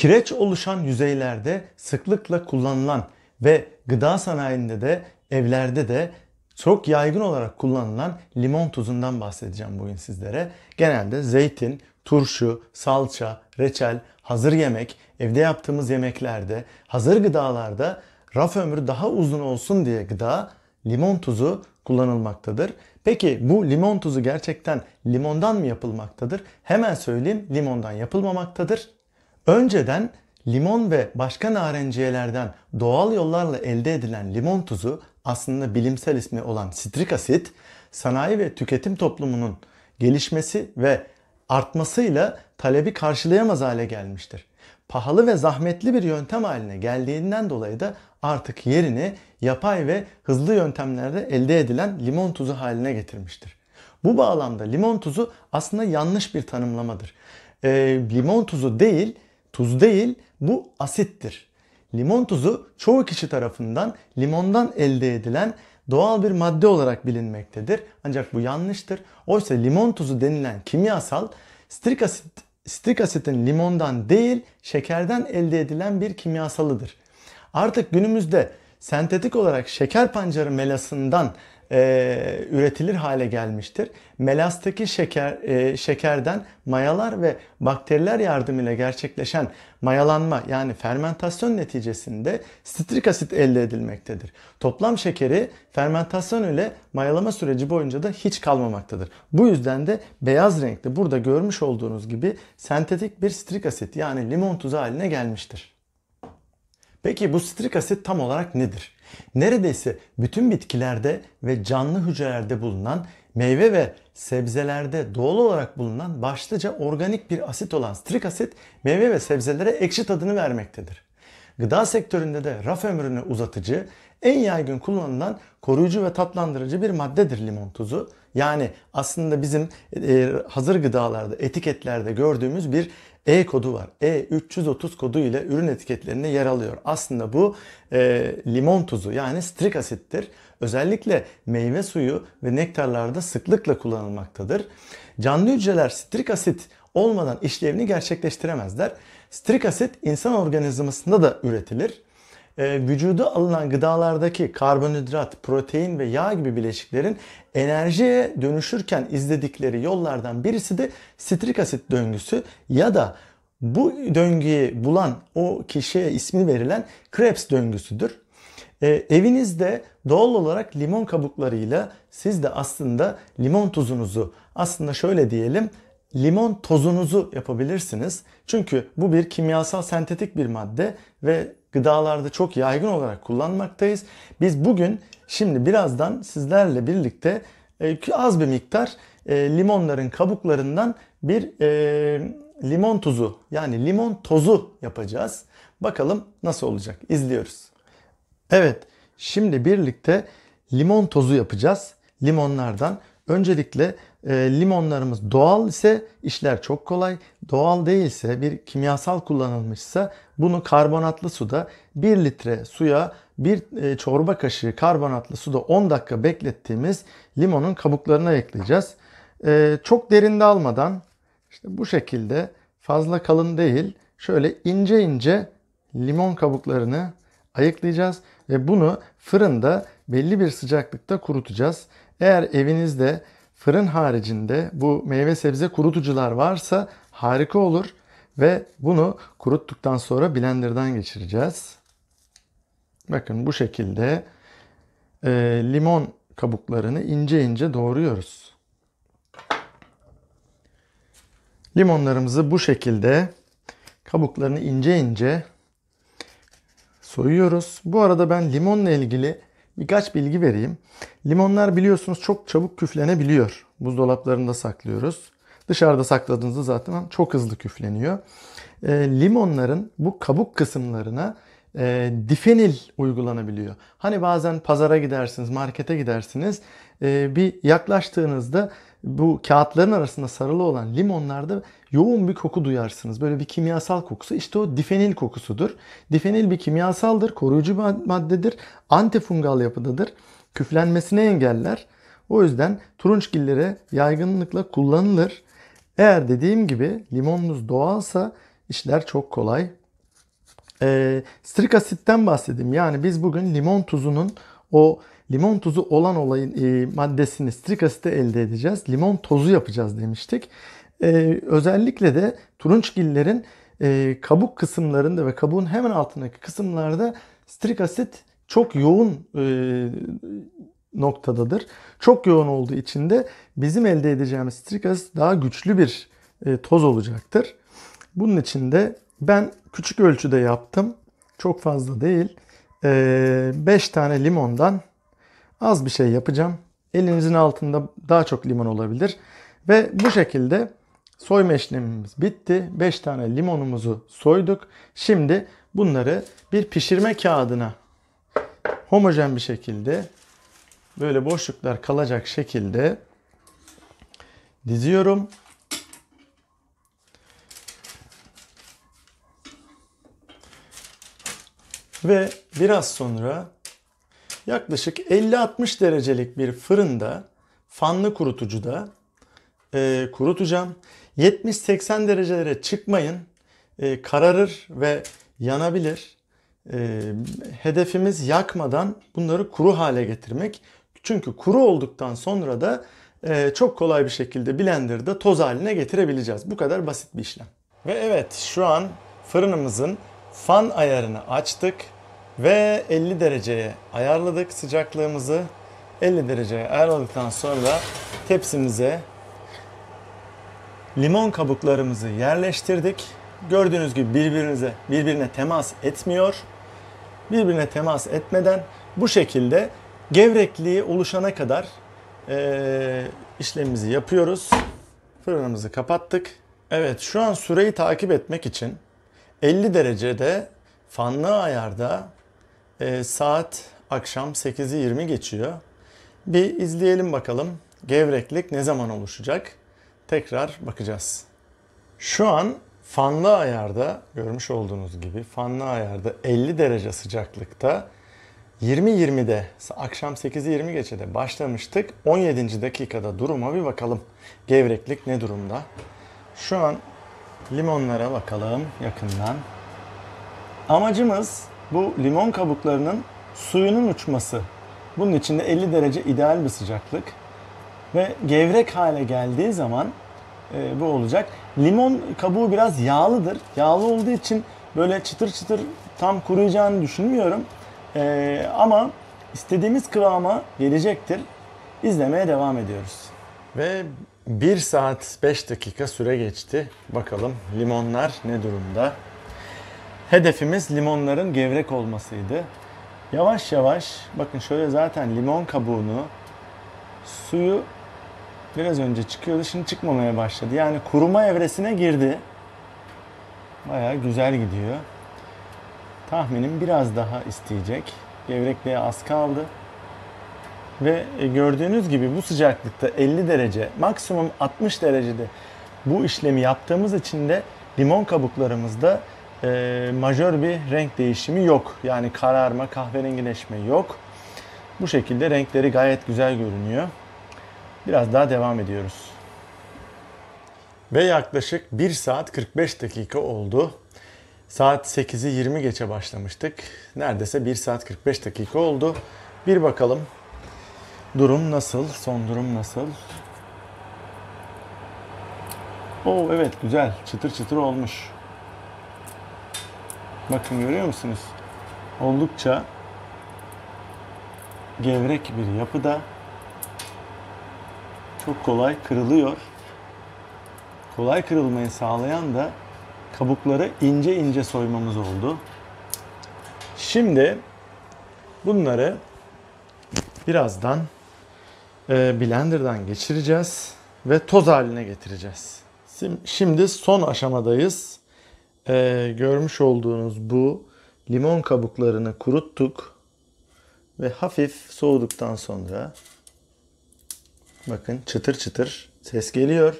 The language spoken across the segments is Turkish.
Kireç oluşan yüzeylerde sıklıkla kullanılan ve gıda sanayinde de evlerde de çok yaygın olarak kullanılan limon tuzundan bahsedeceğim bugün sizlere. Genelde zeytin, turşu, salça, reçel, hazır yemek, evde yaptığımız yemeklerde, hazır gıdalarda raf ömrü daha uzun olsun diye gıda limon tuzu kullanılmaktadır. Peki bu limon tuzu gerçekten limondan mı yapılmaktadır? Hemen söyleyeyim limondan yapılmamaktadır. Önceden limon ve başka narenciyelerden doğal yollarla elde edilen limon tuzu aslında bilimsel ismi olan sitrik asit sanayi ve tüketim toplumunun gelişmesi ve artmasıyla talebi karşılayamaz hale gelmiştir. Pahalı ve zahmetli bir yöntem haline geldiğinden dolayı da artık yerini yapay ve hızlı yöntemlerde elde edilen limon tuzu haline getirmiştir. Bu bağlamda limon tuzu aslında yanlış bir tanımlamadır. E, limon tuzu değil, Tuz değil bu asittir. Limon tuzu çoğu kişi tarafından limondan elde edilen doğal bir madde olarak bilinmektedir. Ancak bu yanlıştır. Oysa limon tuzu denilen kimyasal strik asit strik asitin limondan değil şekerden elde edilen bir kimyasalıdır. Artık günümüzde sentetik olarak şeker pancarı melasından e, üretilir hale gelmiştir. Melastaki şeker e, şekerden mayalar ve bakteriler yardımıyla gerçekleşen mayalanma yani fermentasyon neticesinde sitrik asit elde edilmektedir. Toplam şekeri fermentasyon ile mayalama süreci boyunca da hiç kalmamaktadır. Bu yüzden de beyaz renkli burada görmüş olduğunuz gibi sentetik bir sitrik asit yani limon tuzu haline gelmiştir. Peki bu sitrik asit tam olarak nedir? Neredeyse bütün bitkilerde ve canlı hücrelerde bulunan meyve ve sebzelerde doğal olarak bulunan başlıca organik bir asit olan strik asit meyve ve sebzelere ekşi tadını vermektedir. Gıda sektöründe de raf ömrünü uzatıcı en yaygın kullanılan koruyucu ve tatlandırıcı bir maddedir limon tuzu. Yani aslında bizim e, hazır gıdalarda, etiketlerde gördüğümüz bir E kodu var. E330 kodu ile ürün etiketlerinde yer alıyor. Aslında bu e, limon tuzu yani strik asittir. Özellikle meyve suyu ve nektarlarda sıklıkla kullanılmaktadır. Canlı hücreler strik asit olmadan işlevini gerçekleştiremezler. Strik asit insan organizmasında da üretilir. Ee, vücuda alınan gıdalardaki karbonhidrat, protein ve yağ gibi bileşiklerin enerjiye dönüşürken izledikleri yollardan birisi de sitrik asit döngüsü ya da bu döngüyü bulan o kişiye ismi verilen Krebs döngüsüdür. Ee, evinizde doğal olarak limon kabuklarıyla siz de aslında limon tuzunuzu aslında şöyle diyelim limon tozunuzu yapabilirsiniz. Çünkü bu bir kimyasal sentetik bir madde ve gıdalarda çok yaygın olarak kullanmaktayız. Biz bugün şimdi birazdan sizlerle birlikte e, az bir miktar e, limonların kabuklarından bir e, limon tuzu yani limon tozu yapacağız. Bakalım nasıl olacak izliyoruz. Evet şimdi birlikte limon tozu yapacağız. Limonlardan Öncelikle e, limonlarımız doğal ise işler çok kolay. Doğal değilse bir kimyasal kullanılmışsa bunu karbonatlı suda 1 litre suya bir e, çorba kaşığı karbonatlı suda 10 dakika beklettiğimiz limonun kabuklarına ekleyeceğiz. E, çok derinde almadan işte bu şekilde fazla kalın değil şöyle ince ince limon kabuklarını ayıklayacağız ve bunu fırında belli bir sıcaklıkta kurutacağız. Eğer evinizde fırın haricinde bu meyve sebze kurutucular varsa harika olur ve bunu kuruttuktan sonra blenderdan geçireceğiz. Bakın bu şekilde e, limon kabuklarını ince ince doğruyoruz. Limonlarımızı bu şekilde kabuklarını ince ince soyuyoruz. Bu arada ben limonla ilgili Birkaç bilgi vereyim. Limonlar biliyorsunuz çok çabuk küflenebiliyor. Buzdolaplarında saklıyoruz. Dışarıda sakladığınızda zaten çok hızlı küfleniyor. E, limonların bu kabuk kısımlarına e, difenil uygulanabiliyor. Hani bazen pazara gidersiniz, markete gidersiniz. E, bir yaklaştığınızda bu kağıtların arasında sarılı olan limonlarda yoğun bir koku duyarsınız. Böyle bir kimyasal kokusu. İşte o difenil kokusudur. Difenil bir kimyasaldır, koruyucu bir maddedir, antifungal yapıdadır. Küflenmesini engeller. O yüzden turunçgillere yaygınlıkla kullanılır. Eğer dediğim gibi limonunuz doğalsa işler çok kolay. Ee, strik asitten bahsedeyim. Yani biz bugün limon tuzunun o limon tuzu olan olayın e, maddesini strik asite elde edeceğiz. Limon tozu yapacağız demiştik. Ee, özellikle de turunçgillerin e, kabuk kısımlarında ve kabuğun hemen altındaki kısımlarda strik asit çok yoğun e, noktadadır. Çok yoğun olduğu için de bizim elde edeceğimiz strik asit daha güçlü bir e, toz olacaktır. Bunun için de ben küçük ölçüde yaptım. Çok fazla değil. 5 ee, tane limondan az bir şey yapacağım. Elinizin altında daha çok limon olabilir. Ve bu şekilde Soyma işlemimiz bitti. 5 tane limonumuzu soyduk. Şimdi bunları bir pişirme kağıdına homojen bir şekilde böyle boşluklar kalacak şekilde diziyorum. Ve biraz sonra yaklaşık 50-60 derecelik bir fırında fanlı kurutucuda e, kurutacağım. 70-80 derecelere çıkmayın. E, kararır ve yanabilir. E, hedefimiz yakmadan bunları kuru hale getirmek. Çünkü kuru olduktan sonra da e, çok kolay bir şekilde blenderda toz haline getirebileceğiz. Bu kadar basit bir işlem. Ve evet şu an fırınımızın fan ayarını açtık ve 50 dereceye ayarladık sıcaklığımızı. 50 dereceye ayarladıktan sonra tepsimize limon kabuklarımızı yerleştirdik. Gördüğünüz gibi birbirinize birbirine temas etmiyor. Birbirine temas etmeden bu şekilde gevrekliği oluşana kadar e, işlemimizi yapıyoruz. Fırınımızı kapattık. Evet şu an süreyi takip etmek için 50 derecede fanlı ayarda e, saat akşam 8'i 20 geçiyor. Bir izleyelim bakalım gevreklik ne zaman oluşacak? tekrar bakacağız. Şu an fanlı ayarda görmüş olduğunuz gibi fanlı ayarda 50 derece sıcaklıkta 20-20'de akşam 8.20 geçede başlamıştık. 17. dakikada duruma bir bakalım. Gevreklik ne durumda? Şu an limonlara bakalım yakından. Amacımız bu limon kabuklarının suyunun uçması. Bunun için de 50 derece ideal bir sıcaklık. Ve gevrek hale geldiği zaman e, bu olacak. Limon kabuğu biraz yağlıdır. Yağlı olduğu için böyle çıtır çıtır tam kuruyacağını düşünmüyorum. E, ama istediğimiz kıvama gelecektir. İzlemeye devam ediyoruz. Ve 1 saat 5 dakika süre geçti. Bakalım limonlar ne durumda? Hedefimiz limonların gevrek olmasıydı. Yavaş yavaş bakın şöyle zaten limon kabuğunu suyu Biraz önce çıkıyordu şimdi çıkmamaya başladı. Yani kuruma evresine girdi. Baya güzel gidiyor. Tahminim biraz daha isteyecek. Gevrekliğe az kaldı. Ve e, gördüğünüz gibi bu sıcaklıkta 50 derece maksimum 60 derecede bu işlemi yaptığımız için de limon kabuklarımızda e, majör bir renk değişimi yok. Yani kararma, kahverengileşme yok. Bu şekilde renkleri gayet güzel görünüyor. Biraz daha devam ediyoruz. Ve yaklaşık 1 saat 45 dakika oldu. Saat 8'i 20 geçe başlamıştık. Neredeyse 1 saat 45 dakika oldu. Bir bakalım durum nasıl, son durum nasıl? Oo evet güzel, çıtır çıtır olmuş. Bakın görüyor musunuz? Oldukça gevrek bir yapıda çok kolay kırılıyor. Kolay kırılmayı sağlayan da kabukları ince ince soymamız oldu. Şimdi bunları birazdan e, blenderdan geçireceğiz ve toz haline getireceğiz. Şimdi son aşamadayız. E, görmüş olduğunuz bu limon kabuklarını kuruttuk ve hafif soğuduktan sonra Bakın çıtır çıtır ses geliyor.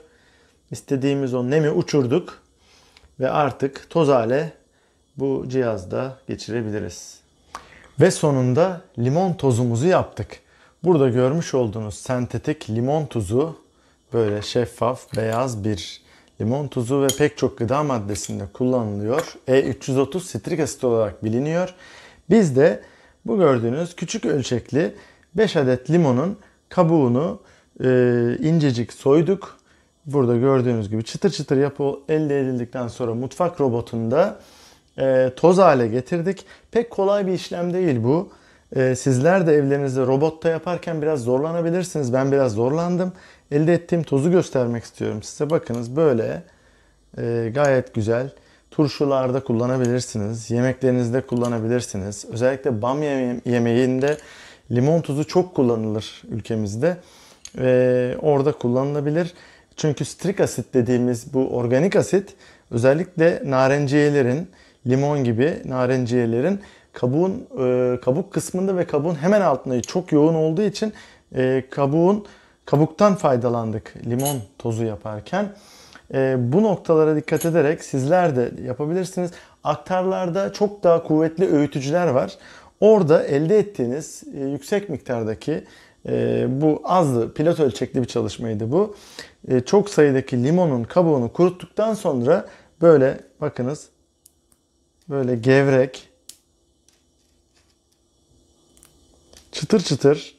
İstediğimiz o nemi uçurduk ve artık toz hale bu cihazda geçirebiliriz. Ve sonunda limon tozumuzu yaptık. Burada görmüş olduğunuz sentetik limon tuzu böyle şeffaf beyaz bir limon tuzu ve pek çok gıda maddesinde kullanılıyor. E330 sitrik asit olarak biliniyor. Biz de bu gördüğünüz küçük ölçekli 5 adet limonun kabuğunu e, incecik soyduk. Burada gördüğünüz gibi çıtır çıtır yapı elde edildikten sonra mutfak robotunda e, toz hale getirdik. Pek kolay bir işlem değil bu. E, sizler de evlerinizde robotta yaparken biraz zorlanabilirsiniz. Ben biraz zorlandım. Elde ettiğim tozu göstermek istiyorum size. Bakınız böyle e, gayet güzel. Turşularda kullanabilirsiniz. Yemeklerinizde kullanabilirsiniz. Özellikle bam yemeğinde limon tuzu çok kullanılır ülkemizde e, orada kullanılabilir. Çünkü strik asit dediğimiz bu organik asit özellikle narenciyelerin, limon gibi narenciyelerin kabuğun e, kabuk kısmında ve kabuğun hemen altında çok yoğun olduğu için e, kabuğun kabuktan faydalandık limon tozu yaparken. E, bu noktalara dikkat ederek sizler de yapabilirsiniz. Aktarlarda çok daha kuvvetli öğütücüler var. Orada elde ettiğiniz yüksek miktardaki e, bu azdı. Pilot ölçekli bir çalışmaydı bu. E, çok sayıdaki limonun kabuğunu kuruttuktan sonra böyle bakınız böyle gevrek çıtır çıtır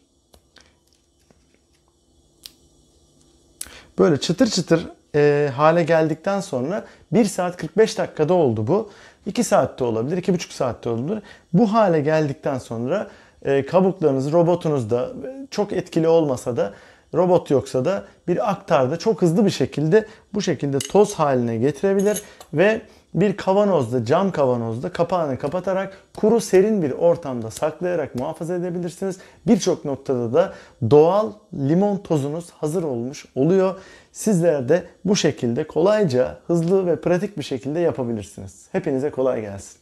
böyle çıtır çıtır e, hale geldikten sonra 1 saat 45 dakikada oldu bu. 2 saatte olabilir, 2,5 saatte olabilir. Bu hale geldikten sonra e, kabuklarınız robotunuzda çok etkili olmasa da robot yoksa da bir aktarda çok hızlı bir şekilde bu şekilde toz haline getirebilir ve bir kavanozda, cam kavanozda kapağını kapatarak kuru serin bir ortamda saklayarak muhafaza edebilirsiniz. Birçok noktada da doğal limon tozunuz hazır olmuş oluyor. Sizler de bu şekilde kolayca, hızlı ve pratik bir şekilde yapabilirsiniz. Hepinize kolay gelsin.